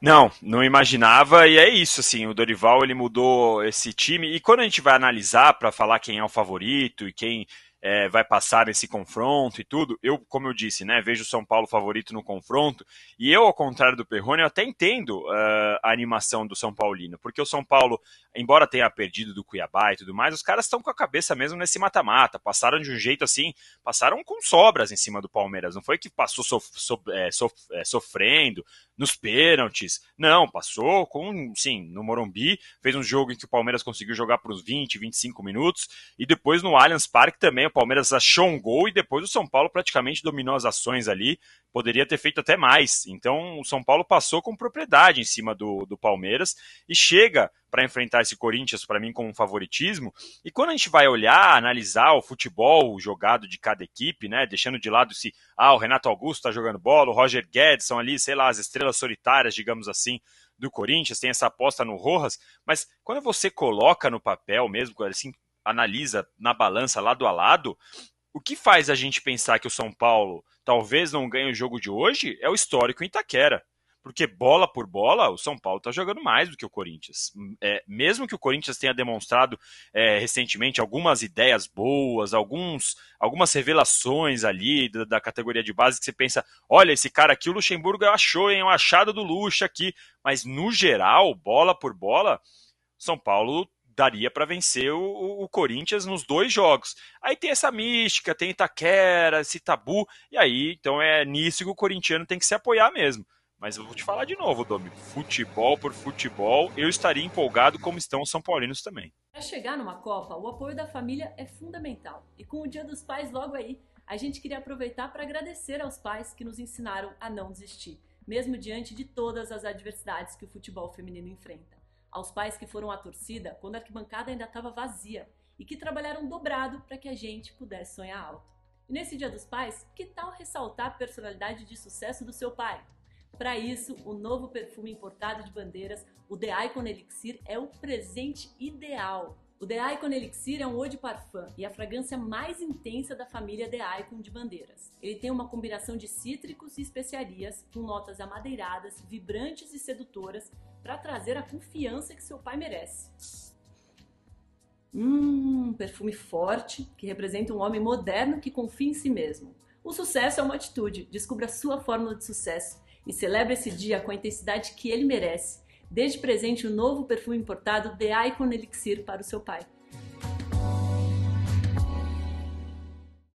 Não, não imaginava e é isso assim. O Dorival ele mudou esse time e quando a gente vai analisar para falar quem é o favorito e quem é, vai passar nesse confronto e tudo. Eu, como eu disse, né, vejo o São Paulo favorito no confronto. E eu, ao contrário do Perrone, eu até entendo uh, a animação do São Paulino, porque o São Paulo, embora tenha perdido do Cuiabá e tudo mais, os caras estão com a cabeça mesmo nesse mata-mata. Passaram de um jeito assim, passaram com sobras em cima do Palmeiras. Não foi que passou sof é, sof sof é, sofrendo, nos pênaltis. Não, passou com, sim, no Morumbi, fez um jogo em que o Palmeiras conseguiu jogar por uns 20, 25 minutos, e depois no Allianz Parque também o Palmeiras achou um gol e depois o São Paulo praticamente dominou as ações ali, poderia ter feito até mais. Então o São Paulo passou com propriedade em cima do, do Palmeiras e chega para enfrentar esse Corinthians, para mim, como um favoritismo. E quando a gente vai olhar, analisar o futebol jogado de cada equipe, né? Deixando de lado se ah, o Renato Augusto está jogando bola, o Roger Guedes são ali, sei lá, as estrelas solitárias, digamos assim, do Corinthians, tem essa aposta no Rojas, mas quando você coloca no papel mesmo, assim, analisa na balança lado a lado, o que faz a gente pensar que o São Paulo talvez não ganhe o jogo de hoje é o histórico em Itaquera porque bola por bola, o São Paulo está jogando mais do que o Corinthians. É, mesmo que o Corinthians tenha demonstrado é, recentemente algumas ideias boas, alguns, algumas revelações ali da, da, categoria de base, que você pensa, olha, esse cara aqui, o Luxemburgo achou, em um achado do Lux aqui. Mas, no geral, bola por bola, São Paulo daria para vencer o, o, Corinthians nos dois jogos. Aí tem essa mística, tem Itaquera, esse tabu, e aí, então é nisso que o corintiano tem que se apoiar mesmo. Mas eu vou te falar de novo, Domi. Futebol por futebol, eu estaria empolgado como estão os São Paulinos também. Para chegar numa Copa, o apoio da família é fundamental. E com o Dia dos Pais logo aí, a gente queria aproveitar para agradecer aos pais que nos ensinaram a não desistir, mesmo diante de todas as adversidades que o futebol feminino enfrenta. Aos pais que foram à torcida quando a arquibancada ainda estava vazia e que trabalharam dobrado para que a gente pudesse sonhar alto. E nesse Dia dos Pais, que tal ressaltar a personalidade de sucesso do seu pai? Para isso, o novo perfume importado de Bandeiras, o The Icon Elixir, é o presente ideal. O The Icon Elixir é um eau de parfum e a fragrância mais intensa da família The Icon de Bandeiras. Ele tem uma combinação de cítricos e especiarias, com notas amadeiradas, vibrantes e sedutoras, para trazer a confiança que seu pai merece. Hum, perfume forte que representa um homem moderno que confia em si mesmo. O sucesso é uma atitude. Descubra a sua fórmula de sucesso e celebra esse dia com a intensidade que ele merece. Desde presente o um novo perfume importado The Icon Elixir para o seu pai.